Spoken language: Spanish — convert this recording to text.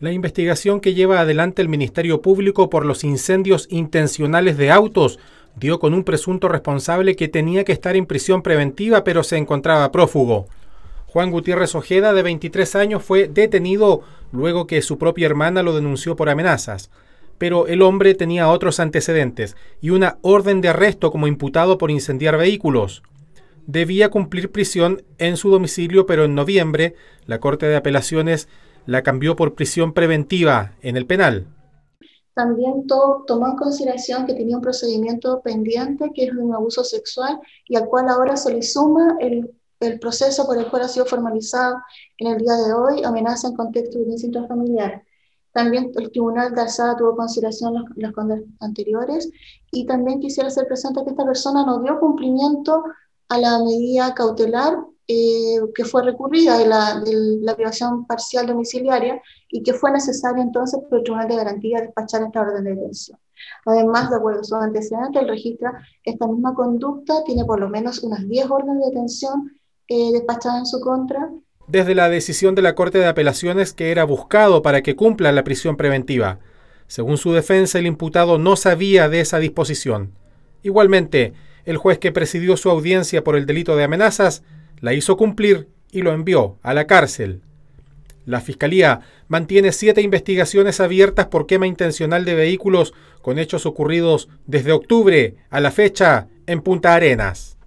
La investigación que lleva adelante el Ministerio Público por los incendios intencionales de autos dio con un presunto responsable que tenía que estar en prisión preventiva pero se encontraba prófugo. Juan Gutiérrez Ojeda, de 23 años, fue detenido luego que su propia hermana lo denunció por amenazas. Pero el hombre tenía otros antecedentes y una orden de arresto como imputado por incendiar vehículos debía cumplir prisión en su domicilio, pero en noviembre la Corte de Apelaciones la cambió por prisión preventiva en el penal. También tomó en consideración que tenía un procedimiento pendiente, que es un abuso sexual, y al cual ahora se le suma el, el proceso por el cual ha sido formalizado en el día de hoy, amenaza en contexto de violencia intrafamiliar. También el Tribunal de Alzada tuvo consideración los los anteriores y también quisiera hacer presente que esta persona no dio cumplimiento a la medida cautelar eh, que fue recurrida de la, privación parcial domiciliaria y que fue necesario entonces por el Tribunal de Garantía despachar esta orden de detención. Además, de acuerdo a su antecedente el registra esta misma conducta, tiene por lo menos unas 10 órdenes de detención eh, despachadas en su contra. Desde la decisión de la Corte de Apelaciones que era buscado para que cumpla la prisión preventiva. Según su defensa, el imputado no sabía de esa disposición. Igualmente, el juez que presidió su audiencia por el delito de amenazas la hizo cumplir y lo envió a la cárcel. La Fiscalía mantiene siete investigaciones abiertas por quema intencional de vehículos con hechos ocurridos desde octubre a la fecha en Punta Arenas.